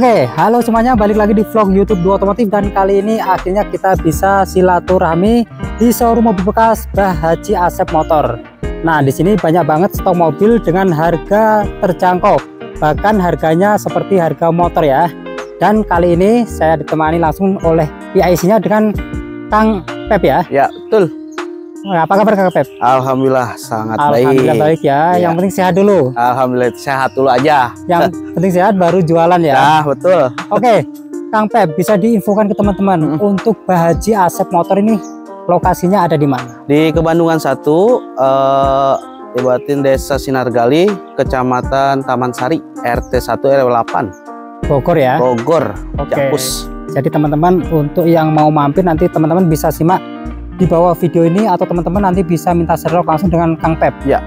Oke, okay, halo semuanya, balik lagi di vlog YouTube 2 Otomotif dan kali ini akhirnya kita bisa silaturahmi di showroom mobil bekas Bah Haji Asep Motor. Nah, di sini banyak banget stok mobil dengan harga terjangkau, bahkan harganya seperti harga motor ya. Dan kali ini saya ditemani langsung oleh PIC-nya dengan Kang Pep ya. Ya, betul. Nah, apa kabar kak Pep? Alhamdulillah sangat Alhamdulillah baik. baik ya. ya. Yang penting sehat dulu. Alhamdulillah sehat dulu aja. Yang penting sehat baru jualan ya. Nah, betul. Oke. Kang Pep bisa diinfokan ke teman-teman hmm. untuk Bahaji Asep Motor ini lokasinya ada di mana? Di Kebandungan Satu, eh Ibatin Desa Sinargali, Kecamatan Taman Sari, RT 1 RW 8. Bogor ya. Bogor. Oke. Okay. Jadi teman-teman untuk yang mau mampir nanti teman-teman bisa simak di bawah video ini atau teman-teman nanti bisa minta serok langsung dengan Kang Pep. Ya.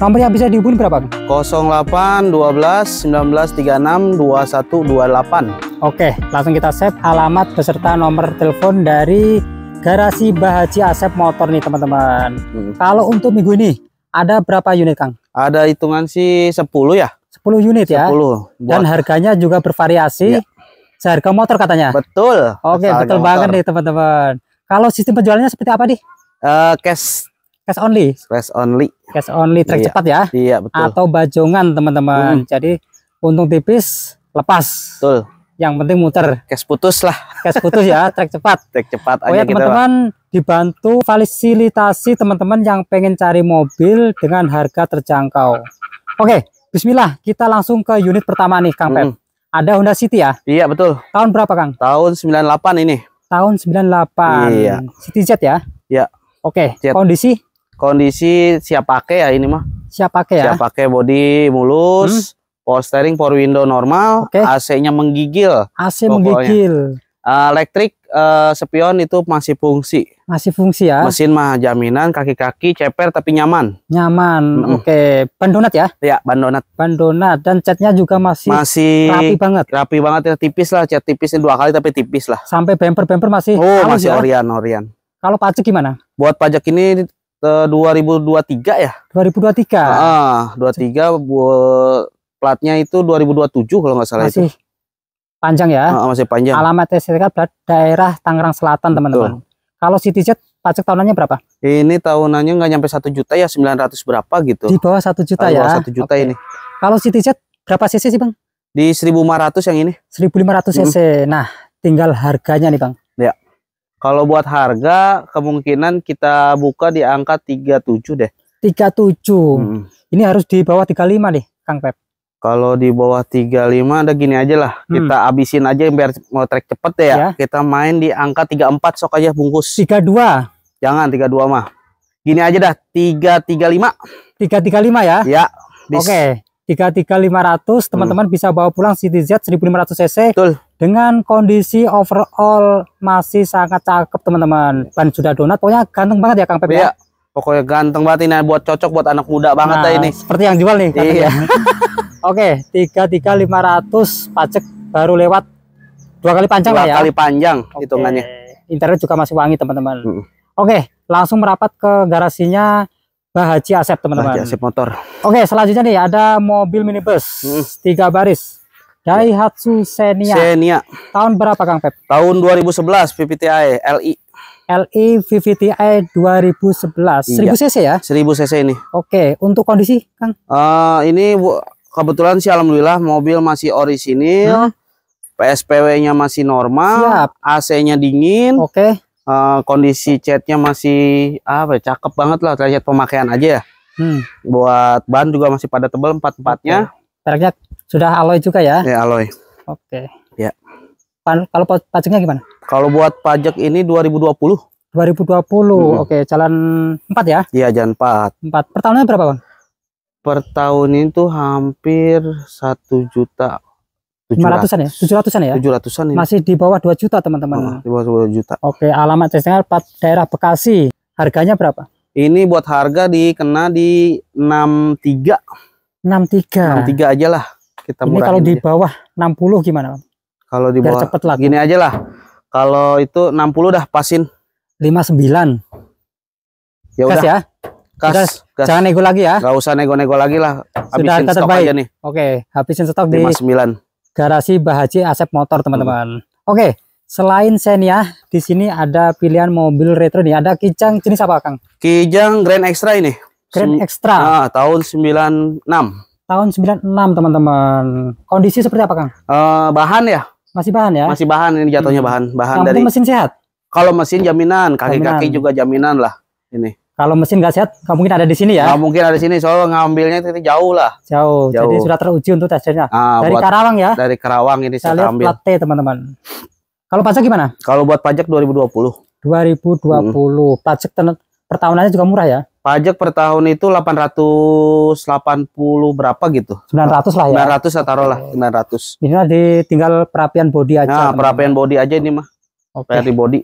Nomor yang bisa dihubungi berapa? 08 12 1936 2128. Oke, langsung kita save alamat beserta nomor telepon dari garasi Bahaji Asep Motor nih teman-teman. Hmm. Kalau untuk minggu ini ada berapa unit Kang? Ada hitungan sih 10 ya. 10 unit 10. ya. 10. Dan harganya juga bervariasi. Ya. Seharga motor katanya. Betul. Oke, betul motor. banget nih teman-teman. Kalau sistem penjualannya seperti apa di? Uh, eh, cash cash only cash only cash only track iya, cepat ya iya betul atau bajongan teman-teman hmm. jadi untung tipis lepas betul yang penting muter cash putus lah cash putus ya track cepat Track cepat oh aja ya teman-teman dibantu fasilitasi teman-teman yang pengen cari mobil dengan harga terjangkau oke Bismillah kita langsung ke unit pertama nih Kang hmm. Pep ada Honda City ya iya betul tahun berapa Kang tahun 98 ini tahun 98. Iya. City Z ya? Iya. Oke, okay. kondisi kondisi siap pakai ya ini mah. Siap pakai ya. Siap pakai body mulus, hmm. power steering power window normal, okay. AC-nya menggigil. AC pokoknya. menggigil. Uh, elektrik uh, spion itu masih fungsi. Masih fungsi ya. Mesin mah jaminan kaki-kaki ceper tapi nyaman. Nyaman. Mm -hmm. Oke, okay. ban donat ya? Iya, ban donat. Ban donat dan catnya juga masih masih rapi banget. Rapi banget ya, tipis lah, cat tipisnya dua kali tapi tipis lah. Sampai bumper-bumper masih Oh, masih ya? orian, orian. Kalau pajak gimana? Buat pajak ini 2023 eh, ya? 2023. Heeh, ah, 23 buat platnya itu 2027 kalau nggak salah masih. itu Panjang ya? Uh, masih panjang. Alamat STK daerah Tangerang Selatan, teman-teman. Kalau CTZ pajak tahunannya berapa? Ini tahunannya nggak nyampe satu juta ya 900 berapa gitu. Di bawah satu juta ah, ya. Di bawah satu juta okay. ini. Kalau CTZ berapa cc sih, Bang? Di 1500 yang ini. 1500 cc. Hmm. Nah, tinggal harganya nih, Bang. Ya. Kalau buat harga kemungkinan kita buka di angka 37 deh. 37. Hmm. Ini harus di bawah 35 nih, Kang Pep. Kalau di bawah 35 ada gini aja lah. Hmm. Kita abisin aja biar mau trek cepet ya. ya. Kita main di angka 34 sok aja bungkus. 32. Jangan 32 mah. Gini aja dah 335. 335 ya? Ya. Oke. Okay. 33500 teman-teman hmm. bisa bawa pulang CTZ 1500 cc Betul. dengan kondisi overall masih sangat cakep teman-teman ban sudah donat pokoknya ganteng banget ya Kang Pep. ya, iya. pokoknya ganteng banget ini buat cocok buat anak muda banget nah, ini seperti yang jual nih iya. Ya. Oke, tiga tiga lima ratus pajak baru lewat dua kali panjang dua lah ya. kali panjang Oke. hitungannya. internet juga masih wangi teman-teman. Hmm. Oke, langsung merapat ke garasinya Bah Haji Asep teman-teman. Haji Asep motor. Oke, selanjutnya nih ada mobil minibus hmm. tiga baris. Daihatsu Xenia. Xenia. Tahun berapa Kang Pep? Tahun 2011 VVTi LI. LI VVTi 2011. Iya. 1000 cc ya? 1000 cc ini. Oke, untuk kondisi Kang? Uh, ini bu, kebetulan sih alhamdulillah mobil masih orisinil. Hmm. PSPW-nya masih normal, AC-nya dingin. Oke. Okay. Uh, eh, kondisi catnya masih apa ya, cakep banget lah terlihat pemakaian aja ya. Hmm. Buat ban juga masih pada tebal empat-empatnya. Okay. sudah alloy juga ya? Ya, alloy. Oke. Okay. Ya. Pan kalau pajaknya gimana? Kalau buat pajak ini 2020. 2020. Hmm. Oke, okay. jalan empat ya? Iya, jalan empat. 4. Pertamanya berapa, Bang? per tahun itu hampir satu juta lima ratusan ya tujuh ratusan ya tujuh ratusan ya. masih di bawah dua juta teman-teman oh, di bawah dua juta oke alamat empat daerah Bekasi harganya berapa ini buat harga dikena di enam enam tiga tiga enam tiga aja lah kita ini kalau di bawah enam puluh gimana kalau di bawah cepet lah gini aja lah kalau itu enam puluh dah pasin lima sembilan ya udah ya? Kas, Udah, kas. Jangan nego lagi ya. Gak usah nego-nego lagi lah. Habisin Sudah stok terbaik. aja nih. Oke, habisin stok di 59. Garasi Bahaji Asep Motor, teman-teman. Hmm. Oke, selain Xenia, di sini ada pilihan mobil retro nih. Ada Kijang jenis apa, Kang? Kijang Grand Extra ini. Grand Extra. Ah, tahun 96. Tahun 96, teman-teman. Kondisi seperti apa, Kang? Uh, bahan ya? Masih bahan ya? Masih bahan ini jatuhnya hmm. bahan. Bahan Yang dari mesin sehat. Kalau mesin jaminan, kaki-kaki juga jaminan lah ini. Kalau mesin nggak sehat, nggak mungkin ada di sini ya? Nggak mungkin ada di sini, soalnya ngambilnya itu jauh lah. Jauh, jauh. jadi sudah teruji untuk tesnya. Nah, dari Karawang ya? Dari Karawang ini saya, saya ambil. Plate, teman-teman. Kalau pajak gimana? Kalau buat pajak 2020. 2020. Hmm. Pajak per tahunannya juga murah ya? Pajak per tahun itu 880 berapa gitu? 900 lah ya. 900 saya taruh lah, 900. Ini lah ditinggal perapian bodi aja. Nah, perapian bodi aja ini mah. Oke. Okay. Perapian bodi.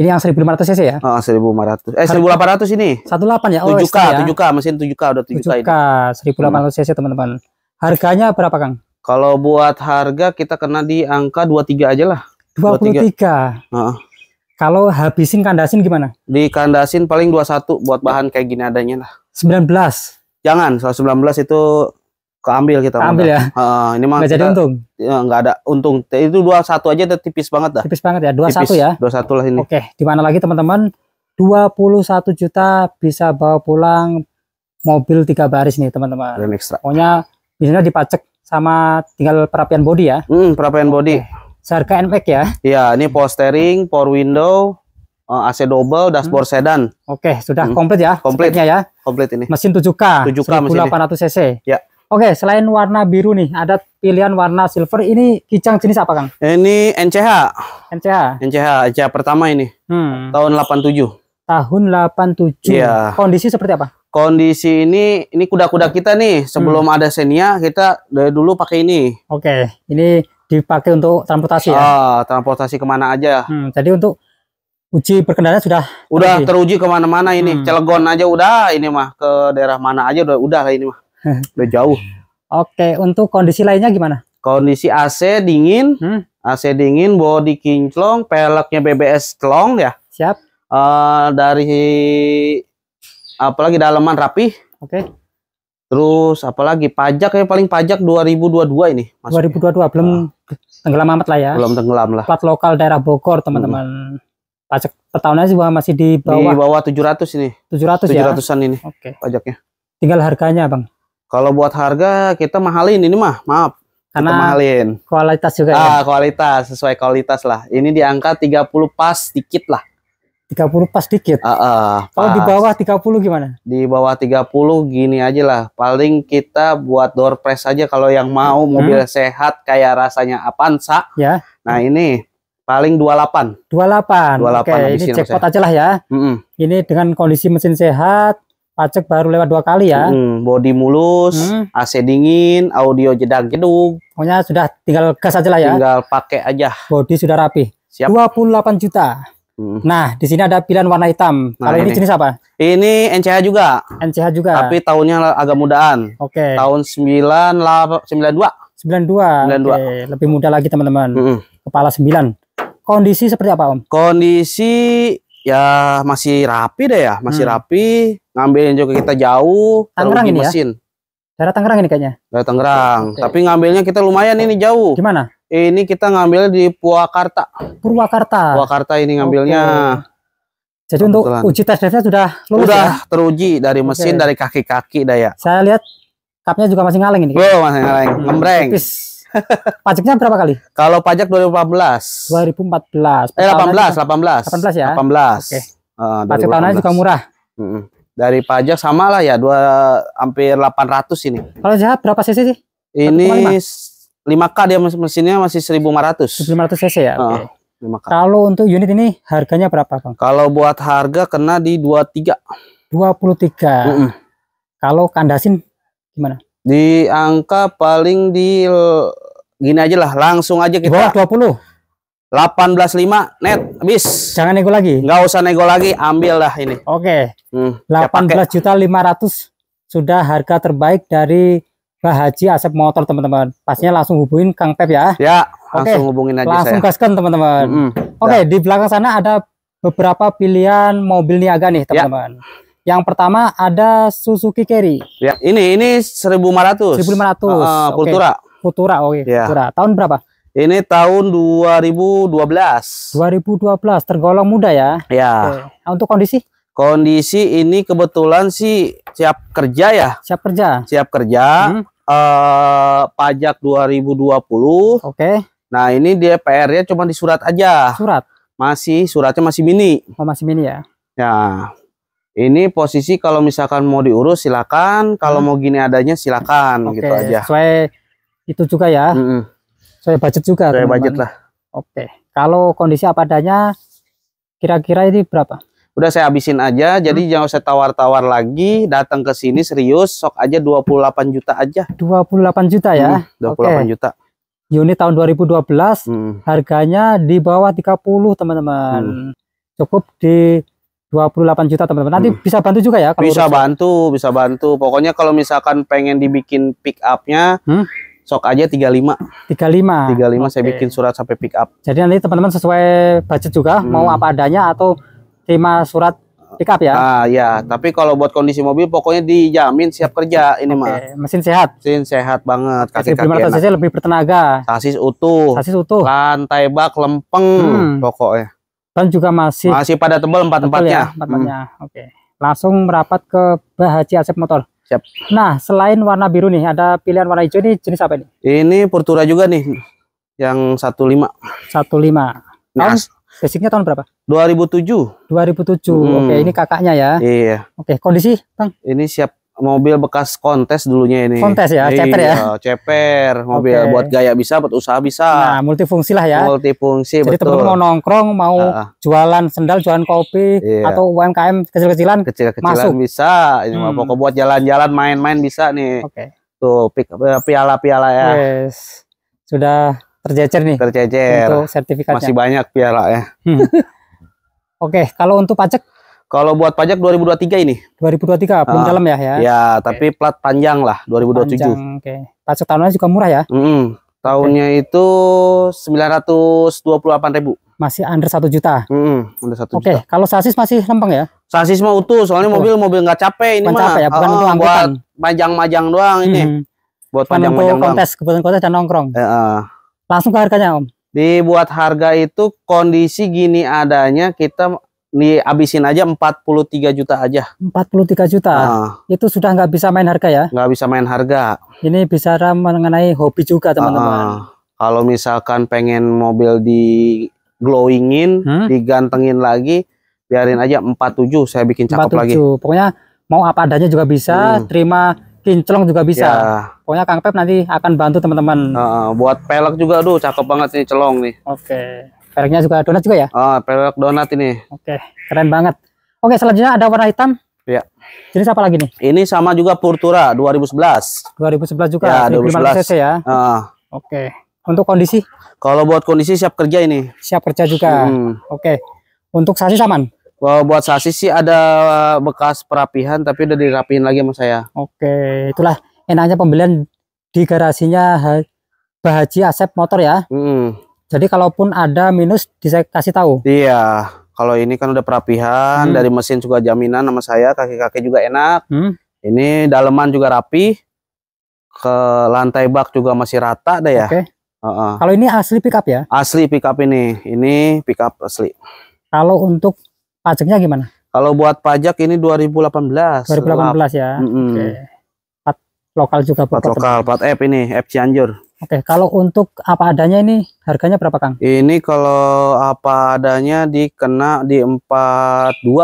Ini yang 1500 cc ya? Oh, ah, 1500. Eh 1800 ini. 18 ya. Oh, 7K, ya. 7K, mesin 7K udah 7K, 7K ini. 1800 cc teman-teman. Harganya berapa, Kang? Kalau buat harga kita kena di angka 23 aja lah. 23. 23. Uh. Kalau habisin kandasin gimana? Di kandasin paling 21 buat bahan kayak gini adanya lah. 19. Jangan, soal 19 itu keambil kita ambil ya uh, ini mah nggak jadi untung ya, nggak ya, ada untung itu dua satu aja itu tipis banget dah tipis banget ya dua satu ya dua satu lah ini oke di mana lagi teman-teman Dua puluh satu juta bisa bawa pulang mobil tiga baris nih teman-teman pokoknya biasanya dipacek sama tinggal perapian body ya hmm, perapian body seharga NPK ya iya ini power steering power window eh, AC double, dashboard hmm. sedan. Oke, sudah hmm. komplit ya. Komplitnya ya. Komplit ini. Mesin 7K. 7K mesin 800 cc. Ya. Oke, selain warna biru nih, ada pilihan warna silver. Ini kijang jenis apa, Kang? Ini NCH. NCH. NCH, aja pertama ini. Hmm. Tahun 87. Tahun 87. Iya. Kondisi seperti apa? Kondisi ini ini kuda-kuda kita nih sebelum hmm. ada Xenia kita dari dulu pakai ini. Oke, ini dipakai untuk transportasi ya. Ah, transportasi kemana aja. Hmm, jadi untuk uji berkendara sudah udah teruji, teruji kemana-mana ini. Hmm. celegon aja udah ini mah ke daerah mana aja udah udah ini mah. udah jauh. Oke, untuk kondisi lainnya gimana? Kondisi AC dingin, hmm? AC dingin, body kinclong, peleknya BBS clong ya. Siap. Uh, dari apalagi dalaman rapi. Oke. Okay. Terus apalagi pajak ya paling pajak 2022 ini. Maksudnya. 2022 belum uh, tenggelam amat lah ya. Belum tenggelam lah. Plat lokal daerah Bogor teman-teman. Hmm. Pajak per tahunnya sih masih di bawah. Di bawah 700 ini. 700, 700 ya. 700 ini. Oke. Pajaknya. Tinggal harganya bang. Kalau buat harga kita mahalin ini mah, maaf. Karena mahalin. Kualitas juga ah, ya. kualitas, sesuai kualitas lah. Ini di angka 30 pas dikit lah. 30 pas dikit. Uh, uh, Kalau di bawah 30 gimana? Di bawah 30 gini aja lah. Paling kita buat door press aja kalau yang mau hmm. mobil sehat kayak rasanya Avanza. Ya. Nah, ini paling 28. 28. 28 Oke, ini jackpot aja lah ya. Mm -mm. Ini dengan kondisi mesin sehat, pajak baru lewat dua kali ya. Hmm, body mulus, hmm. AC dingin, audio jedang gedung Pokoknya sudah tinggal gas aja lah ya. Tinggal pakai aja. Body sudah rapi. Siap. 28 juta. Nah, di sini ada pilihan warna hitam. Nah, Kalau ini. ini jenis apa? Ini NCH juga. NCH juga. Tapi tahunnya agak mudaan. Oke. Okay. Tahun 9 92. 92. 92. Okay. Lebih muda lagi teman-teman. -hmm. Kepala 9. Kondisi seperti apa, Om? Kondisi ya masih rapi deh ya, masih hmm. rapi ngambilin juga kita jauh Tangerang ini mesin. ya daerah Tangerang ini kayaknya daerah Tangerang okay. tapi ngambilnya kita lumayan ini jauh gimana ini kita ngambil di Purwakarta Purwakarta Purwakarta ini ngambilnya okay. Jadi untuk uji tes drive-nya sudah lulus Sudah ya? teruji dari mesin, okay. dari kaki-kaki daya. Saya lihat kapnya juga masih ngaleng ini. Belum masih ngaleng, hmm, ngembreng. Pajaknya berapa kali? Kalau pajak 2014. 2014. Eh 18, 18, 18 ya. 18. Oke. Okay. Uh, pajak tahunannya juga murah. Mm -hmm. Dari pajak sama lah ya dua hampir 800 ini. Kalau jahat berapa cc sih? Ini 5? k dia mesinnya masih 1500. 1500 cc ya. Uh, okay. 5 Kalau untuk unit ini harganya berapa, Bang? Kalau buat harga kena di 23. 23. Mm -mm. Kalau kandasin gimana? Di angka paling di gini aja lah, langsung aja kita. 20. 18.5 net habis. Jangan nego lagi. Nggak usah nego lagi, ambil lah ini. Oke. Okay. Hmm, 18.500 ya juta ratus sudah harga terbaik dari Bah Haji Asep Motor teman-teman. Pastinya langsung hubungin Kang Pep ya. Ya, okay. langsung hubungin aja langsung saya. gaskan teman-teman. Mm -hmm. Oke, okay, ya. di belakang sana ada beberapa pilihan mobil niaga nih ya. teman-teman. Yang pertama ada Suzuki Carry. Ya, ini ini 1500. 1500. Uh, Kultura. Okay. Kultura, oke. Okay. Ya. Kultura. Tahun berapa? Ini tahun 2012. 2012 tergolong muda ya. Ya. Oke. Nah, untuk kondisi? Kondisi ini kebetulan sih siap kerja ya. Siap kerja. Siap kerja. Hmm. Eh, pajak 2020. Oke. Nah, ini DPR-nya cuma di surat aja. Surat. Masih suratnya masih mini. Oh, masih mini ya. Ya. Ini posisi kalau misalkan mau diurus silakan, kalau hmm. mau gini adanya silakan gitu Oke. gitu aja. Sesuai itu juga ya. Hmm. Saya budget juga. Saya teman -teman. budget lah. Oke. Kalau kondisi apa adanya kira-kira ini berapa? Udah saya habisin aja, hmm. jadi jangan saya tawar-tawar lagi, datang ke sini serius, sok aja 28 juta aja. 28 juta ya? Hmm, 28 okay. juta. Unit tahun 2012, hmm. harganya di bawah 30, teman-teman. Hmm. Cukup di 28 juta teman-teman. Nanti hmm. bisa bantu juga ya kalau Bisa urusan. bantu, bisa bantu. Pokoknya kalau misalkan pengen dibikin pick up-nya, hmm? Sok aja 35. 35. 35 okay. saya bikin surat sampai pick up. Jadi nanti teman-teman sesuai budget juga hmm. mau apa adanya atau terima surat pick up ya. Ah ya, tapi kalau buat kondisi mobil pokoknya dijamin siap kerja ini okay. mah. Mesin sehat. Mesin sehat banget. Kaki kaki kaki cc lebih bertenaga. Sasis utuh. Sasis utuh. Lantai bak lempeng hmm. pokoknya. Dan juga masih masih pada tebal empat tempatnya. Ya, empat Hmm. Oke. Okay. Langsung merapat ke Bahaji Asep Motor. Siap. Nah, selain warna biru nih, ada pilihan warna hijau ini jenis apa ini? Ini Portura juga nih. Yang 15. 15. Nah, basicnya tahun berapa? 2007. 2007. Hmm. Oke, ini kakaknya ya. Iya. Oke, kondisi, Bang? Ini siap mobil bekas kontes dulunya ini. Kontes ya, iya, ceper ya. Ceper, mobil okay. buat gaya bisa, buat usaha bisa. Nah, multifungsi lah ya. Multifungsi, Jadi betul. Jadi mau nongkrong, mau uh, jualan sendal, jualan kopi, iya. atau UMKM kecil-kecilan, kecil-kecilan masuk. bisa. Ini hmm. pokok buat jalan-jalan, main-main bisa nih. Oke. Okay. Tuh, eh, piala-piala ya. Yes. Sudah terjejer nih. Terjejer. Untuk sertifikatnya. Masih banyak piala ya. Hmm. Oke, okay, kalau untuk pajak kalau buat pajak 2023 ini? 2023 belum uh, dalam ya ya. Ya, tapi plat panjang lah 2027. Panjang, oke. Okay. tahunnya juga murah ya? Mm -hmm. Tahunnya okay. itu ribu. Masih under satu juta. Mm -hmm. under 1 okay. juta. Oke, kalau sasis masih lempeng ya? Sasis mau utuh, soalnya mobil mobil nggak capek ini mah. Capek ya, bukan oh, Buat majang-majang doang hmm. ini. Buat panjang-panjang doang. kontes, kebetulan kontes dan nongkrong. E Langsung ke harganya, Om. Dibuat harga itu kondisi gini adanya kita Nih abisin aja 43 juta aja. 43 juta. Nah. Itu sudah nggak bisa main harga ya? Nggak bisa main harga. Ini bicara mengenai hobi juga ah, ah. teman-teman. Uh, kalau misalkan pengen mobil di glowingin, hmm? digantengin lagi, biarin aja 47 saya bikin cakep 47. lagi. Pokoknya mau apa adanya juga bisa, hmm. terima kinclong juga bisa. Ya. Pokoknya Kang Pep nanti akan bantu teman-teman. Uh, buat pelek juga, aduh cakep banget nih celong nih. Oke. Okay. Pereknya juga donat juga ya? Ah, perek donat ini. Oke, keren banget. Oke, selanjutnya ada warna hitam. Iya. Jadi apa lagi nih? Ini sama juga Purtura 2011. 2011 juga. Ya, 2011 cc ya. Uh. Oke. Untuk kondisi? Kalau buat kondisi siap kerja ini. Siap kerja juga. Hmm. Oke. Untuk sasis aman? Kalau buat sasis sih ada uh, bekas perapihan tapi udah dirapihin lagi sama saya. Oke, itulah enaknya pembelian di garasinya Bahaji Asep Motor ya. Hmm. Jadi kalaupun ada minus bisa kasih tahu. Iya, kalau ini kan udah perapihan hmm. dari mesin juga jaminan sama saya, kaki-kaki juga enak. Hmm. Ini daleman juga rapi. Ke lantai bak juga masih rata deh ya. Oke. Okay. Uh -uh. Kalau ini asli pickup ya? Asli pickup ini. Ini pickup asli. Kalau untuk pajaknya gimana? Kalau buat pajak ini 2018. 2018 lap. ya. Mm -hmm. Oke. Okay. lokal juga. Plat lokal, plat F ini, F Cianjur. Oke, kalau untuk apa adanya ini harganya berapa, Kang? Ini kalau apa adanya dikena di 42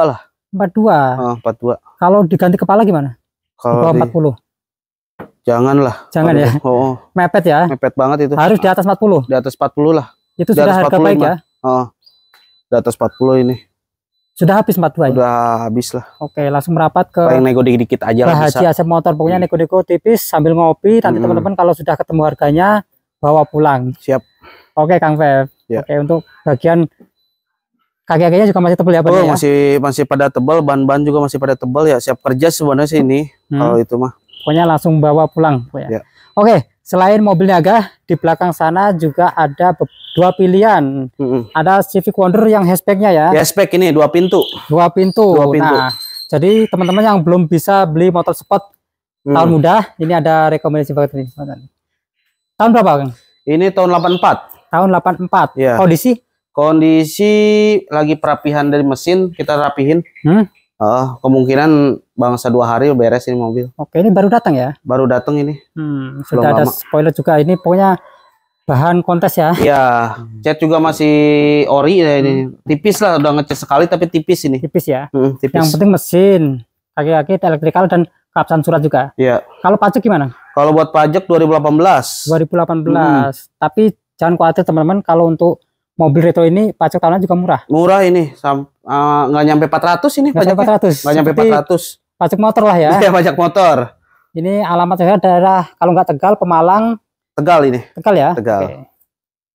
lah. 42. empat uh, 42. Kalau diganti kepala gimana? Kalau di 40. Jangan lah. Jangan ya. Oh, oh. Mepet ya. Mepet banget itu. Harus di atas 40. Di atas 40 lah. Itu di sudah harga 45. baik ya. Oh. Di atas 40 ini. Sudah habis Mbak Dua? Sudah habis lah. Oke, langsung merapat ke Yang nego dikit-dikit aja lah bisa. Haji Asep Motor. Pokoknya hmm. nego-nego tipis sambil ngopi. Nanti hmm. teman-teman kalau sudah ketemu harganya bawa pulang. Siap. Oke, Kang Feb. Ya. Oke, untuk bagian kaki-kakinya juga masih tebal ya Pak oh, ya? masih masih pada tebal, ban-ban juga masih pada tebal ya. Siap kerja sebenarnya sih ini hmm. kalau itu mah. Pokoknya langsung bawa pulang, ya? ya. Oke, selain mobilnya agak di belakang sana juga ada dua pilihan. Hmm. Ada Civic Wonder yang hatchbacknya ya. Hatchback ini dua pintu. Dua pintu. Dua pintu. Nah, jadi teman-teman yang belum bisa beli motor sport mm. tahun muda, ini ada rekomendasi banget nih. Tahun berapa, Kang? Ini tahun 84. Tahun 84. Ya. Kondisi? Kondisi lagi perapihan dari mesin, kita rapihin. Hmm? Uh, kemungkinan bangsa dua hari beres ini mobil. Oke, ini baru datang ya? Baru datang ini. Hmm, sudah ada lama. spoiler juga. Ini pokoknya bahan kontes ya. Ya, cat juga masih ori ya ini. Hmm. Tipis lah udah ngecat sekali tapi tipis ini. Tipis ya. Hmm, tipis. Yang penting mesin, kaki-kaki elektrikal dan kapsan surat juga. Iya. Kalau pajak gimana? Kalau buat pajak 2018. 2018. Hmm. Tapi jangan khawatir teman-teman kalau untuk mobil retro ini pajak tahunan juga murah. Murah ini, nggak uh, eh, nyampe 400 ini pajak 400. Nggak nyampe 400. Pajak motor lah ya. Iya, pajak motor. Ini alamat saya daerah kalau nggak Tegal, Pemalang, Tegal ini. Tegal ya? Tegal. Oke.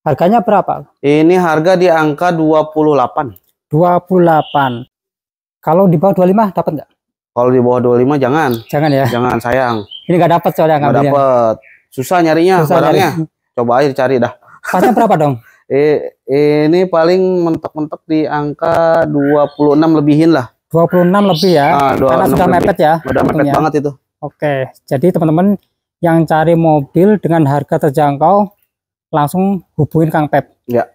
Harganya berapa? Ini harga di angka 28. 28. Kalau di bawah 25 dapat nggak? Kalau di bawah 25 jangan. Jangan ya. Jangan sayang. Ini enggak dapat soalnya enggak dapat. Susah nyarinya Susah barangnya. Nyari. Coba aja cari dah. Pasnya berapa dong? eh, ini paling mentok-mentok di angka 26 lebihin lah. 26 lebih ya. Ah, Karena sudah lebih. mepet ya. Sudah mepet banget itu. Oke, jadi teman-teman yang cari mobil dengan harga terjangkau langsung hubungin Kang Pep. Ya.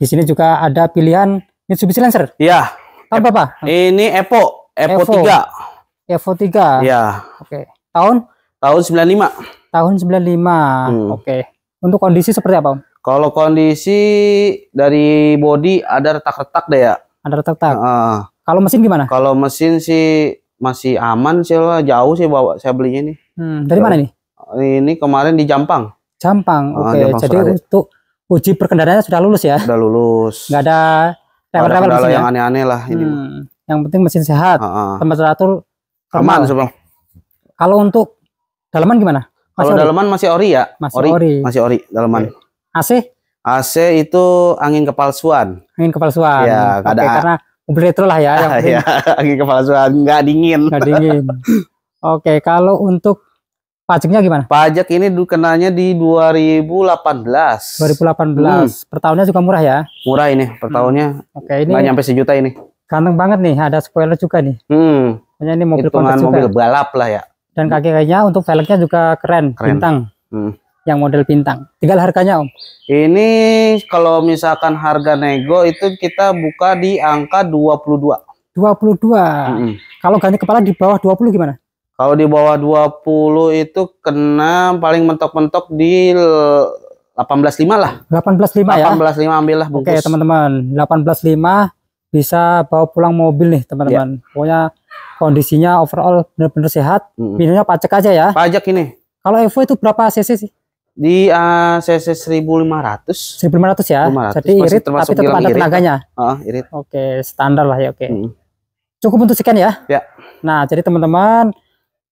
Di sini juga ada pilihan Mitsubishi Lancer. Iya. Tahun apa, Pak? Ini Evo, Evo, tiga. 3. Evo 3. Iya. Oke. Tahun tahun 95. Tahun 95. Hmm. Oke. Untuk kondisi seperti apa, Om? Kalau kondisi dari body ada retak-retak deh ya. Ada retak-retak. Uh, Kalau mesin gimana? Kalau mesin sih masih aman sih jauh sih bawa saya belinya ini. Hmm, dari jauh. mana nih? ini kemarin di Jampang. Jampang. Ah, oke. Jampang Jadi Surari. untuk uji perkendaraannya sudah lulus ya? Sudah lulus. Gak ada yang rewel mesin yang aneh-aneh lah ini. Hmm. Yang penting mesin sehat, uh, ah, uh. Ah. temperatur aman sebelum. Kalau untuk dalaman gimana? Kalau daleman masih ori ya? Masih ori. ori. Masih ori dalaman. AC? AC itu angin kepalsuan. Angin kepalsuan. Ya, Oke, ada karena mobil retro lah ya. ya, angin kepalsuan, nggak dingin. Nggak dingin. Oke, kalau untuk Pajaknya gimana? Pajak ini kenanya di 2018. 2018. Hmm. Per tahunnya juga murah ya? Murah ini hmm. pertahunnya. Hmm. Oke, okay, ini Banyak nyampe sejuta ini. Ganteng banget nih, ada spoiler juga nih. Hmm. ini mobil Hitungan juga. mobil balap lah ya. Dan kaki kakinya untuk velgnya juga keren, keren. bintang. Hmm. Yang model bintang. Tinggal harganya, Om. Ini kalau misalkan harga nego itu kita buka di angka 22. 22. -hmm. Kalau ganti kepala di bawah 20 gimana? Kalau di bawah 20 itu kena paling mentok-mentok di 18.5 lah. 18.5 ya. 18.5 ambil lah bungkus. Oke, teman-teman. 18.5 bisa bawa pulang mobil nih, teman-teman. Ya. Pokoknya kondisinya overall benar-benar sehat. Hmm. Minumnya pajak aja ya. Pajak ini. Kalau Evo itu berapa cc sih? Di uh, cc 1500. 1500 ya. 500. Jadi Masih irit tapi tetap ada irit, tenaganya. Uh, irit. Oke, standar lah ya, oke. Okay. Cukup untuk sekian ya. Ya. Nah, jadi teman-teman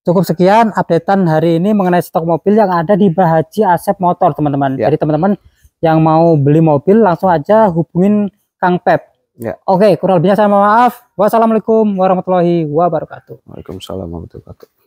Cukup sekian updatean hari ini mengenai stok mobil yang ada di Bahaji Asep Motor, teman-teman. Ya. Jadi teman-teman yang mau beli mobil langsung aja hubungin Kang Pep. Ya. Oke, kurang lebihnya saya mohon maaf. Wassalamualaikum warahmatullahi wabarakatuh. Waalaikumsalam warahmatullahi wabarakatuh.